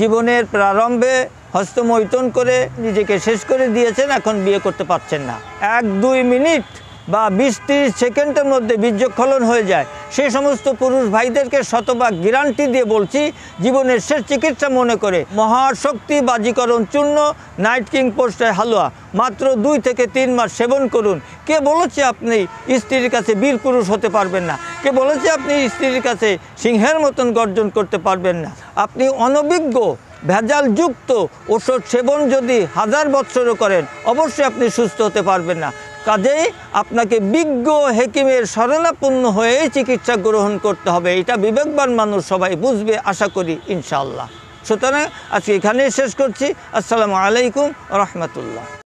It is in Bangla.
জীবনের প্রারম্ভে হস্তমৈতন করে নিজেকে শেষ করে দিয়েছেন এখন বিয়ে করতে পারছেন না এক দুই মিনিট বা বিশ তিরিশ সেকেন্ডের মধ্যে বীর্যক্ষলন হয়ে যায় সে সমস্ত পুরুষ ভাইদেরকে শতভাগ গ্যারান্টি দিয়ে বলছি জীবনের শেষ চিকিৎসা মনে করে মহাশক্তি বাজিকরণ চূর্ণ নাইট কিং পোস্টায় হালুয়া মাত্র দুই থেকে তিন মাস সেবন করুন কে বলেছে আপনি স্ত্রীর কাছে বীর পুরুষ হতে পারবেন না কে বলেছে আপনি স্ত্রীর কাছে সিংহের মতন গর্জন করতে পারবেন না আপনি অনভিজ্ঞ ভেজালযুক্ত ওষুধ সেবন যদি হাজার বৎসরও করেন অবশ্যই আপনি সুস্থ হতে পারবেন না কাজেই আপনাকে বিজ্ঞ হেকিমের স্মরণাপন্ন হয়ে চিকিৎসা গ্রহণ করতে হবে এটা বিবেকবান মানুষ সবাই বুঝবে আশা করি ইনশাআল্লাহ সুতরাং আজকে এখানেই শেষ করছি আসসালামু আলাইকুম রহমতুল্লাহ